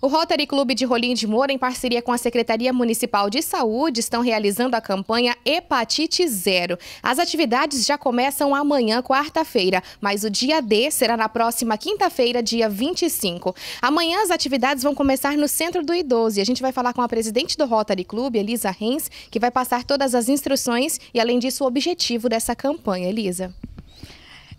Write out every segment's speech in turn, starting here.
O Rotary Clube de Rolim de Moura, em parceria com a Secretaria Municipal de Saúde, estão realizando a campanha Hepatite Zero. As atividades já começam amanhã, quarta-feira, mas o dia D será na próxima quinta-feira, dia 25. Amanhã as atividades vão começar no Centro do Idoso e a gente vai falar com a presidente do Rotary Clube, Elisa Rens, que vai passar todas as instruções e, além disso, o objetivo dessa campanha. Elisa.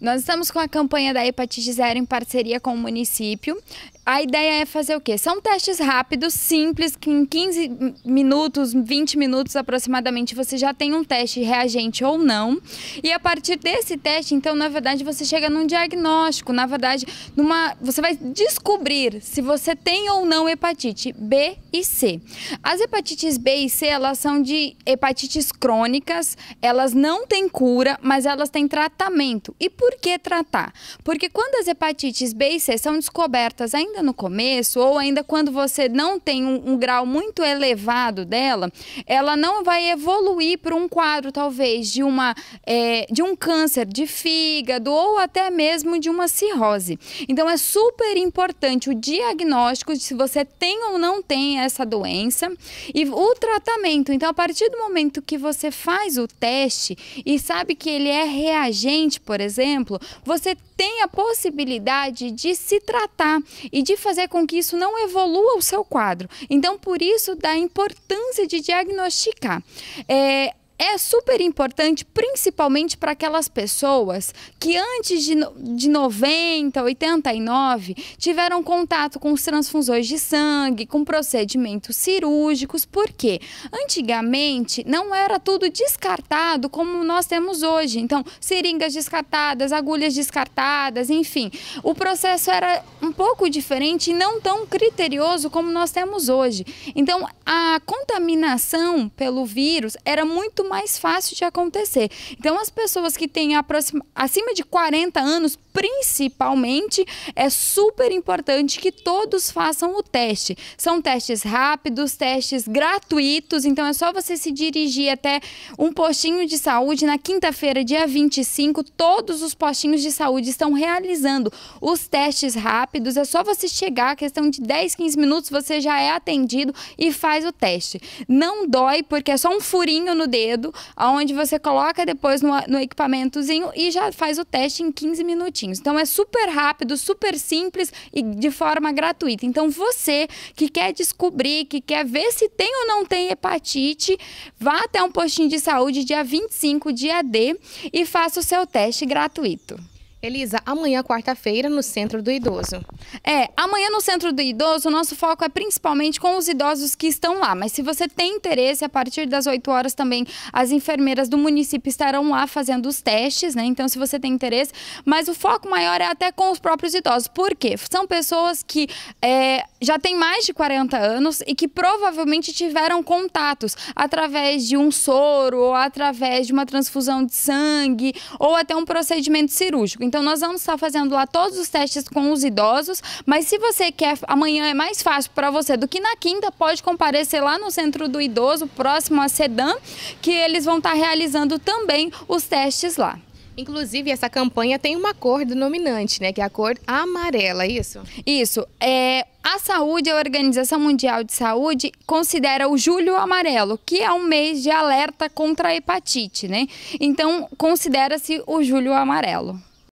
Nós estamos com a campanha da Hepatite Zero em parceria com o município. A ideia é fazer o quê? São testes rápidos, simples, que em 15 minutos, 20 minutos aproximadamente, você já tem um teste reagente ou não. E a partir desse teste, então, na verdade, você chega num diagnóstico, na verdade, numa, você vai descobrir se você tem ou não hepatite B e C. As hepatites B e C, elas são de hepatites crônicas, elas não têm cura, mas elas têm tratamento. E por que tratar? Porque quando as hepatites B e C são descobertas ainda ainda no começo, ou ainda quando você não tem um, um grau muito elevado dela, ela não vai evoluir para um quadro, talvez, de, uma, é, de um câncer de fígado ou até mesmo de uma cirrose. Então, é super importante o diagnóstico de se você tem ou não tem essa doença e o tratamento. Então, a partir do momento que você faz o teste e sabe que ele é reagente, por exemplo, você tem a possibilidade de se tratar e de fazer com que isso não evolua o seu quadro. Então, por isso, da importância de diagnosticar. É, é super importante, principalmente para aquelas pessoas que antes de, de 90, 89, tiveram contato com os transfusões de sangue, com procedimentos cirúrgicos, porque antigamente não era tudo descartado como nós temos hoje. Então, seringas descartadas, agulhas descartadas, enfim. O processo era pouco diferente e não tão criterioso como nós temos hoje. Então, a contaminação pelo vírus era muito mais fácil de acontecer. Então, as pessoas que têm acima de 40 anos, principalmente, é super importante que todos façam o teste. São testes rápidos, testes gratuitos, então é só você se dirigir até um postinho de saúde na quinta-feira, dia 25, todos os postinhos de saúde estão realizando os testes rápidos rápidos, é só você chegar, questão de 10, 15 minutos, você já é atendido e faz o teste. Não dói, porque é só um furinho no dedo, onde você coloca depois no, no equipamentozinho e já faz o teste em 15 minutinhos. Então é super rápido, super simples e de forma gratuita. Então você que quer descobrir, que quer ver se tem ou não tem hepatite, vá até um postinho de saúde dia 25, dia D, e faça o seu teste gratuito. Elisa, amanhã, quarta-feira, no Centro do Idoso. É, amanhã no Centro do Idoso, o nosso foco é principalmente com os idosos que estão lá. Mas se você tem interesse, a partir das 8 horas também, as enfermeiras do município estarão lá fazendo os testes, né? Então, se você tem interesse. Mas o foco maior é até com os próprios idosos. Por quê? São pessoas que é, já têm mais de 40 anos e que provavelmente tiveram contatos através de um soro ou através de uma transfusão de sangue ou até um procedimento cirúrgico. Então, então, nós vamos estar fazendo lá todos os testes com os idosos, mas se você quer, amanhã é mais fácil para você do que na quinta, pode comparecer lá no Centro do Idoso, próximo a Sedan, que eles vão estar realizando também os testes lá. Inclusive, essa campanha tem uma cor denominante, né? Que é a cor amarela, é isso? Isso. É, a saúde, a Organização Mundial de Saúde, considera o julho amarelo, que é um mês de alerta contra a hepatite, né? Então, considera-se o julho amarelo.